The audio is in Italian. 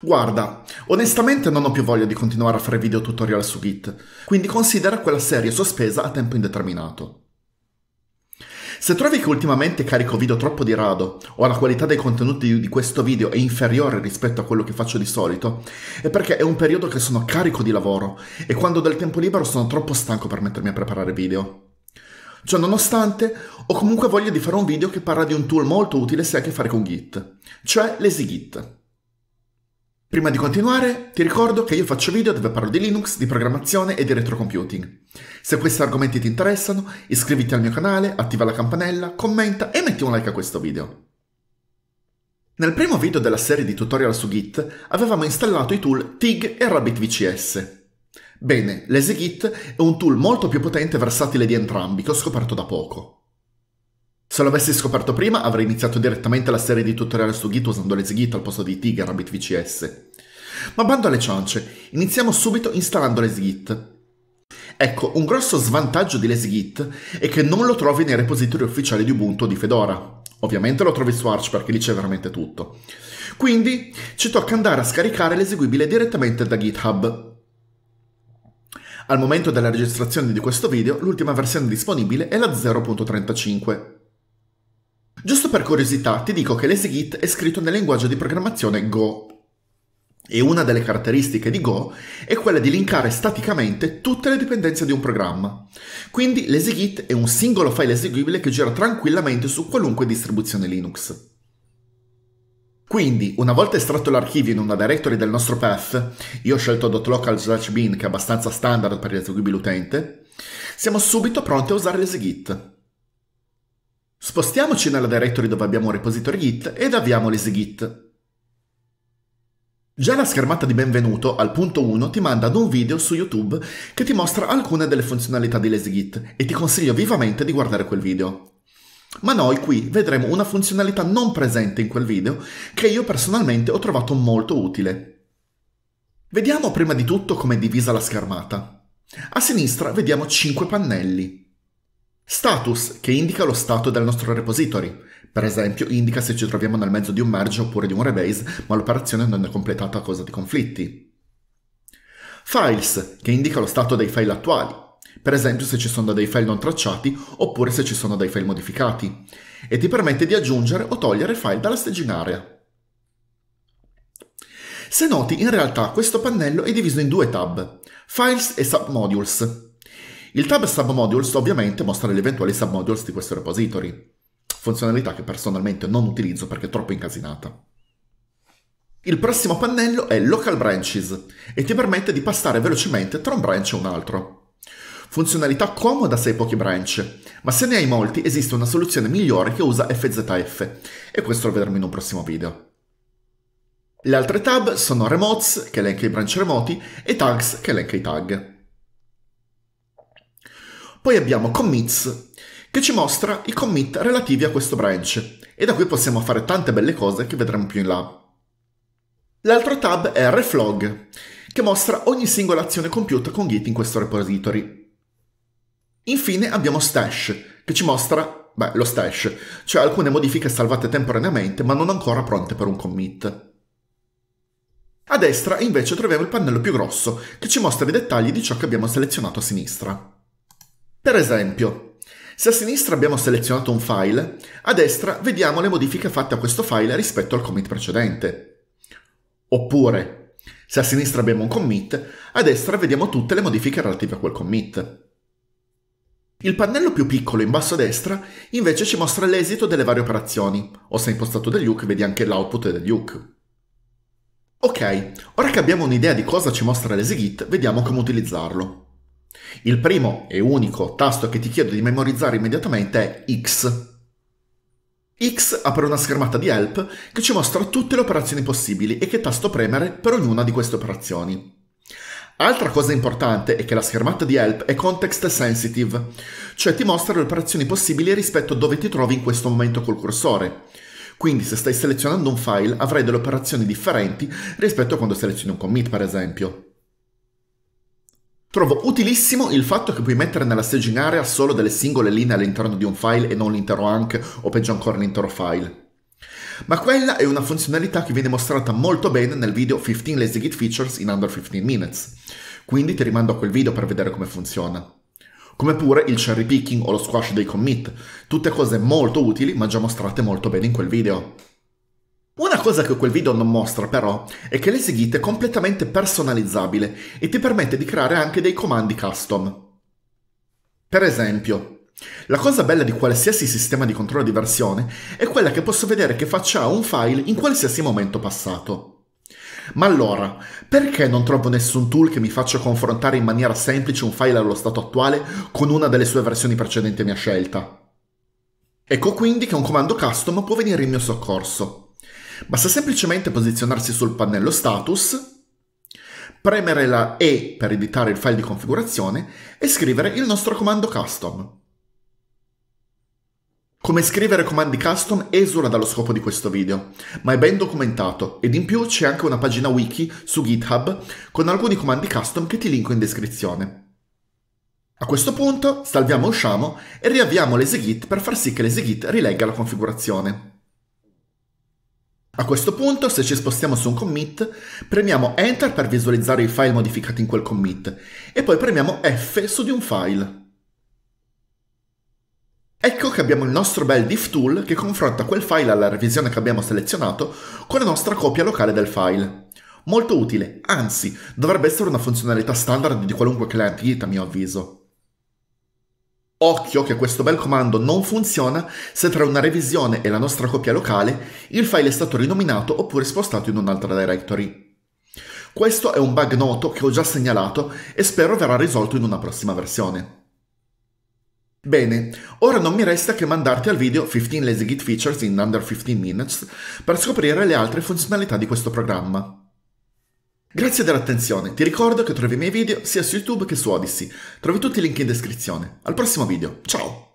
Guarda, onestamente non ho più voglia di continuare a fare video tutorial su Git, quindi considera quella serie sospesa a tempo indeterminato. Se trovi che ultimamente carico video troppo di rado o la qualità dei contenuti di questo video è inferiore rispetto a quello che faccio di solito, è perché è un periodo che sono carico di lavoro e quando ho del tempo libero sono troppo stanco per mettermi a preparare video. Ciò cioè, nonostante, ho comunque voglia di fare un video che parla di un tool molto utile se ha a che fare con Git, cioè l'EasyGit. Prima di continuare, ti ricordo che io faccio video dove parlo di Linux, di programmazione e di retrocomputing. Se questi argomenti ti interessano, iscriviti al mio canale, attiva la campanella, commenta e metti un like a questo video. Nel primo video della serie di tutorial su Git avevamo installato i tool TIG e RabbitVCS. Bene, l'EasyGit è un tool molto più potente e versatile di entrambi che ho scoperto da poco. Se l'avessi scoperto prima avrei iniziato direttamente la serie di tutorial su Git usando Git al posto di Tiger Rabbit VCS. Ma bando alle ciance, iniziamo subito installando Git. Ecco, un grosso svantaggio di LexGit è che non lo trovi nei repository ufficiali di Ubuntu o di Fedora. Ovviamente lo trovi su Arch perché lì c'è veramente tutto. Quindi ci tocca andare a scaricare l'eseguibile direttamente da GitHub. Al momento della registrazione di questo video, l'ultima versione disponibile è la 0.35. Giusto per curiosità, ti dico che l'EasyGit è scritto nel linguaggio di programmazione Go. E una delle caratteristiche di Go è quella di linkare staticamente tutte le dipendenze di un programma. Quindi l'EasyGit è un singolo file eseguibile che gira tranquillamente su qualunque distribuzione Linux. Quindi, una volta estratto l'archivio in una directory del nostro path, io ho scelto .local slash bin che è abbastanza standard per l'eseguibile utente, siamo subito pronti a usare l'esegit. Spostiamoci nella directory dove abbiamo un repository git ed avviamo l'EasyGit. Già la schermata di benvenuto al punto 1 ti manda ad un video su YouTube che ti mostra alcune delle funzionalità di LazyGit e ti consiglio vivamente di guardare quel video. Ma noi qui vedremo una funzionalità non presente in quel video che io personalmente ho trovato molto utile. Vediamo prima di tutto come è divisa la schermata. A sinistra vediamo 5 pannelli. Status, che indica lo stato del nostro repository. Per esempio, indica se ci troviamo nel mezzo di un merge oppure di un rebase, ma l'operazione non è completata a causa di conflitti. Files, che indica lo stato dei file attuali. Per esempio, se ci sono dei file non tracciati oppure se ci sono dei file modificati. E ti permette di aggiungere o togliere file dalla staging area. Se noti, in realtà questo pannello è diviso in due tab, Files e Submodules. Il tab submodules ovviamente mostra gli eventuali submodules di questo repository, funzionalità che personalmente non utilizzo perché è troppo incasinata. Il prossimo pannello è Local Branches e ti permette di passare velocemente tra un branch e un altro. Funzionalità comoda se hai pochi branch, ma se ne hai molti esiste una soluzione migliore che usa FZF e questo lo vedremo in un prossimo video. Le altre tab sono Remotes, che elenca i branch remoti, e Tags, che elenca i tag. Poi abbiamo commits, che ci mostra i commit relativi a questo branch, e da qui possiamo fare tante belle cose che vedremo più in là. L'altro tab è reflog, che mostra ogni singola azione compiuta con Git in questo repository. Infine abbiamo stash, che ci mostra, beh, lo stash, cioè alcune modifiche salvate temporaneamente ma non ancora pronte per un commit. A destra invece troviamo il pannello più grosso, che ci mostra i dettagli di ciò che abbiamo selezionato a sinistra. Per esempio, se a sinistra abbiamo selezionato un file, a destra vediamo le modifiche fatte a questo file rispetto al commit precedente. Oppure, se a sinistra abbiamo un commit, a destra vediamo tutte le modifiche relative a quel commit. Il pannello più piccolo in basso a destra invece ci mostra l'esito delle varie operazioni, o se impostato degli hook vedi anche l'output degli hook. Ok, ora che abbiamo un'idea di cosa ci mostra l'esegit, vediamo come utilizzarlo. Il primo e unico tasto che ti chiedo di memorizzare immediatamente è X. X apre una schermata di help che ci mostra tutte le operazioni possibili e che tasto premere per ognuna di queste operazioni. Altra cosa importante è che la schermata di help è context sensitive, cioè ti mostra le operazioni possibili rispetto a dove ti trovi in questo momento col cursore. Quindi se stai selezionando un file avrai delle operazioni differenti rispetto a quando selezioni un commit, per esempio. Trovo utilissimo il fatto che puoi mettere nella staging area solo delle singole linee all'interno di un file e non l'intero anche o peggio ancora l'intero file. Ma quella è una funzionalità che viene mostrata molto bene nel video 15 Lazy Git Features in Under 15 Minutes, quindi ti rimando a quel video per vedere come funziona. Come pure il cherry picking o lo squash dei commit, tutte cose molto utili ma già mostrate molto bene in quel video. Una cosa che quel video non mostra però è che l'esegit è completamente personalizzabile e ti permette di creare anche dei comandi custom. Per esempio, la cosa bella di qualsiasi sistema di controllo di versione è quella che posso vedere che faccia un file in qualsiasi momento passato. Ma allora, perché non trovo nessun tool che mi faccia confrontare in maniera semplice un file allo stato attuale con una delle sue versioni precedenti a mia scelta? Ecco quindi che un comando custom può venire in mio soccorso. Basta semplicemente posizionarsi sul pannello status, premere la E per editare il file di configurazione e scrivere il nostro comando custom. Come scrivere comandi custom esula dallo scopo di questo video, ma è ben documentato ed in più c'è anche una pagina wiki su GitHub con alcuni comandi custom che ti linko in descrizione. A questo punto salviamo usciamo e riavviamo l'esegit per far sì che l'esegit rilegga la configurazione. A questo punto, se ci spostiamo su un commit, premiamo Enter per visualizzare i file modificati in quel commit e poi premiamo F su di un file. Ecco che abbiamo il nostro bel diff tool che confronta quel file alla revisione che abbiamo selezionato con la nostra copia locale del file. Molto utile, anzi, dovrebbe essere una funzionalità standard di qualunque client Git a mio avviso. Occhio che questo bel comando non funziona se tra una revisione e la nostra copia locale il file è stato rinominato oppure spostato in un'altra directory. Questo è un bug noto che ho già segnalato e spero verrà risolto in una prossima versione. Bene, ora non mi resta che mandarti al video 15 Lazy Git Features in Under 15 Minutes per scoprire le altre funzionalità di questo programma. Grazie dell'attenzione, ti ricordo che trovi i miei video sia su YouTube che su Odyssey. Trovi tutti i link in descrizione. Al prossimo video, ciao!